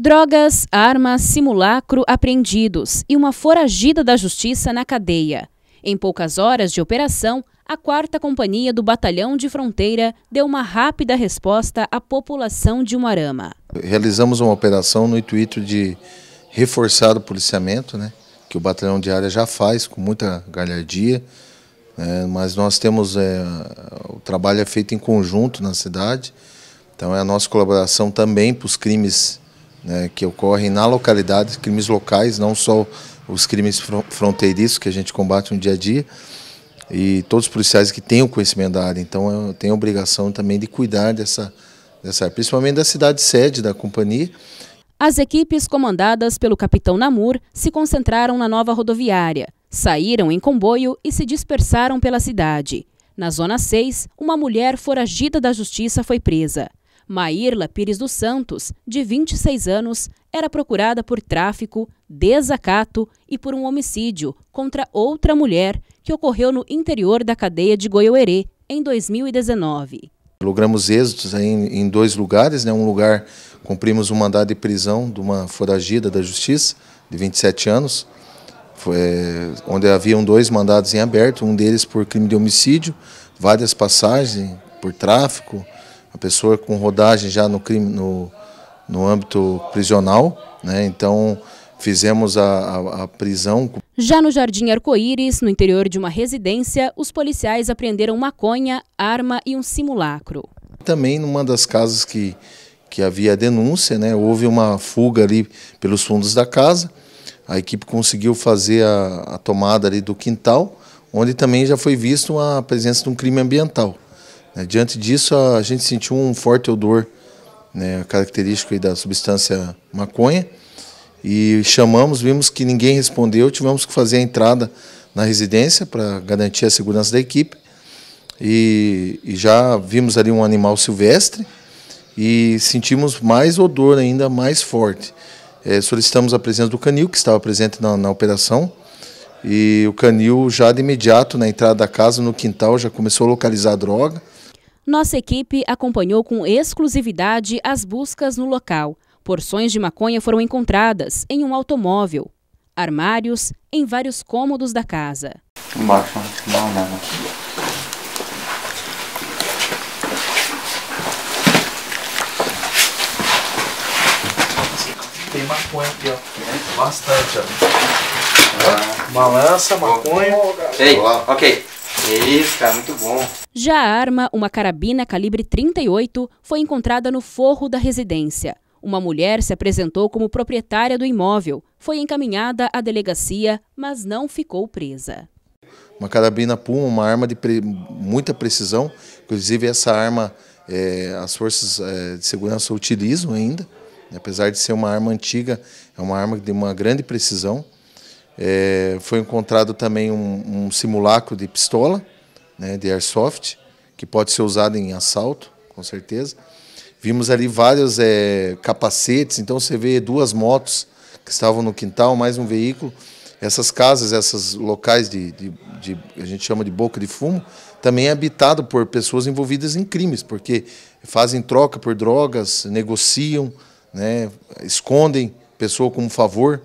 Drogas, armas, simulacro apreendidos e uma foragida da justiça na cadeia. Em poucas horas de operação, a quarta companhia do Batalhão de Fronteira deu uma rápida resposta à população de Umarama. Realizamos uma operação no intuito de reforçar o policiamento, né, que o Batalhão de Área já faz com muita galhardia, né, mas nós temos, é, o trabalho é feito em conjunto na cidade, então é a nossa colaboração também para os crimes né, que ocorrem na localidade, crimes locais, não só os crimes fronteiriços que a gente combate no dia a dia, e todos os policiais que têm o conhecimento da área, então têm a obrigação também de cuidar dessa, dessa área, principalmente da cidade sede da companhia. As equipes comandadas pelo capitão Namur se concentraram na nova rodoviária, saíram em comboio e se dispersaram pela cidade. Na zona 6, uma mulher foragida da justiça foi presa. Maírla Pires dos Santos, de 26 anos, era procurada por tráfico, desacato e por um homicídio contra outra mulher que ocorreu no interior da cadeia de Goiôerê em 2019. Logramos êxitos em, em dois lugares, né? um lugar cumprimos um mandado de prisão de uma foragida da justiça de 27 anos, foi, eh, onde haviam dois mandados em aberto, um deles por crime de homicídio, várias passagens por tráfico, a pessoa com rodagem já no crime no, no âmbito prisional, né? Então fizemos a, a, a prisão. Já no Jardim Arco-Íris, no interior de uma residência, os policiais apreenderam maconha, arma e um simulacro. Também numa das casas que, que havia denúncia, né? Houve uma fuga ali pelos fundos da casa. A equipe conseguiu fazer a, a tomada ali do quintal, onde também já foi visto a presença de um crime ambiental. Né, diante disso, a gente sentiu um forte odor né, característico da substância maconha e chamamos, vimos que ninguém respondeu, tivemos que fazer a entrada na residência para garantir a segurança da equipe e, e já vimos ali um animal silvestre e sentimos mais odor ainda mais forte. É, solicitamos a presença do canil, que estava presente na, na operação, e o canil já de imediato na entrada da casa, no quintal, já começou a localizar a droga. Nossa equipe acompanhou com exclusividade as buscas no local. Porções de maconha foram encontradas em um automóvel, armários em vários cômodos da casa. Embaixo, não, não, não. tem maconha aqui, ó. Bastante, ó. Ah. Balança, maconha. Ei, ok. Isso, cara, muito bom. Já a arma, uma carabina calibre 38, foi encontrada no forro da residência. Uma mulher se apresentou como proprietária do imóvel, foi encaminhada à delegacia, mas não ficou presa. Uma carabina Puma, uma arma de pre... muita precisão, inclusive essa arma é, as forças é, de segurança utilizam ainda, né? apesar de ser uma arma antiga, é uma arma de uma grande precisão. É, foi encontrado também um, um simulacro de pistola, né, de airsoft, que pode ser usado em assalto, com certeza. Vimos ali vários é, capacetes, então você vê duas motos que estavam no quintal, mais um veículo. Essas casas, esses locais de, de, de, a gente chama de boca de fumo, também é habitado por pessoas envolvidas em crimes, porque fazem troca por drogas, negociam, né, escondem pessoa como favor.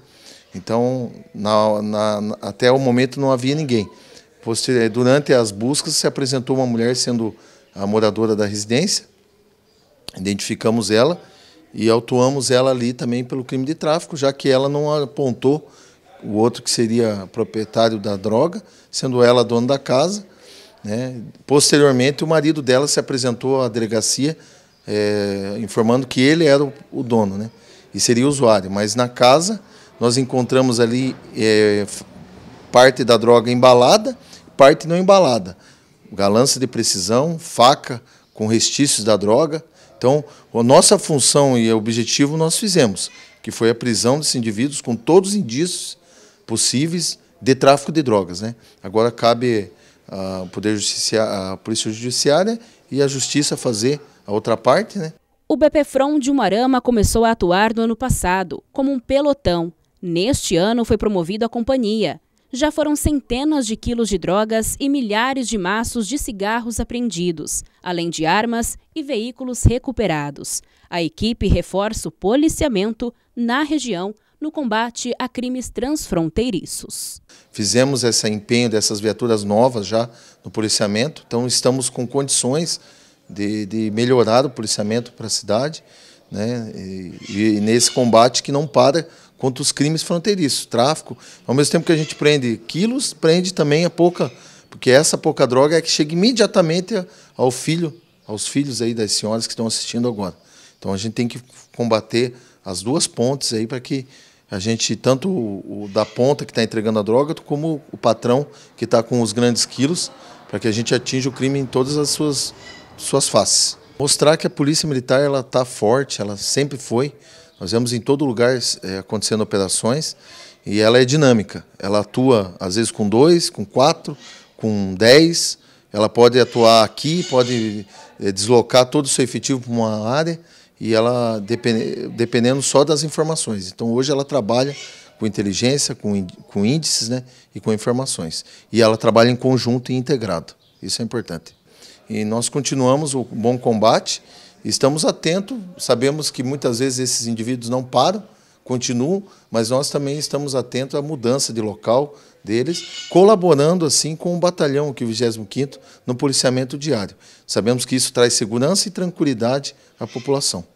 Então, na, na, até o momento não havia ninguém. Eh, durante as buscas se apresentou uma mulher sendo a moradora da residência, identificamos ela e autuamos ela ali também pelo crime de tráfico, já que ela não apontou o outro que seria proprietário da droga, sendo ela dona da casa. Né? Posteriormente, o marido dela se apresentou à delegacia é, informando que ele era o, dono né? e seria usuário, mas na casa nós encontramos ali é, parte da droga embalada parte não embalada. Galança de precisão, faca com restícios da droga. Então, a nossa função e objetivo nós fizemos, que foi a prisão desses indivíduos com todos os indícios possíveis de tráfico de drogas. Né? Agora cabe a, poder a Polícia Judiciária e a Justiça fazer a outra parte. Né? O BPFROM de Umarama começou a atuar no ano passado, como um pelotão. Neste ano foi promovido a companhia já foram centenas de quilos de drogas e milhares de maços de cigarros apreendidos, além de armas e veículos recuperados. A equipe reforça o policiamento na região no combate a crimes transfronteiriços. Fizemos esse empenho dessas viaturas novas já no policiamento, então estamos com condições de, de melhorar o policiamento para a cidade, né? E, e nesse combate que não para quanto os crimes fronteiriços, tráfico. Ao mesmo tempo que a gente prende quilos, prende também a pouca, porque essa pouca droga é que chega imediatamente ao filho, aos filhos aí das senhoras que estão assistindo agora. Então a gente tem que combater as duas pontes aí para que a gente, tanto o, o da ponta que está entregando a droga, como o patrão que está com os grandes quilos, para que a gente atinja o crime em todas as suas, suas faces. Mostrar que a polícia militar ela está forte, ela sempre foi, nós vemos em todo lugar é, acontecendo operações e ela é dinâmica. Ela atua, às vezes, com dois, com quatro, com dez. Ela pode atuar aqui, pode é, deslocar todo o seu efetivo para uma área e ela dependendo só das informações. Então, hoje ela trabalha com inteligência, com, com índices né, e com informações. E ela trabalha em conjunto e integrado. Isso é importante. E nós continuamos o bom combate Estamos atentos, sabemos que muitas vezes esses indivíduos não param, continuam, mas nós também estamos atentos à mudança de local deles, colaborando assim com o batalhão que é o 25 no policiamento diário. Sabemos que isso traz segurança e tranquilidade à população.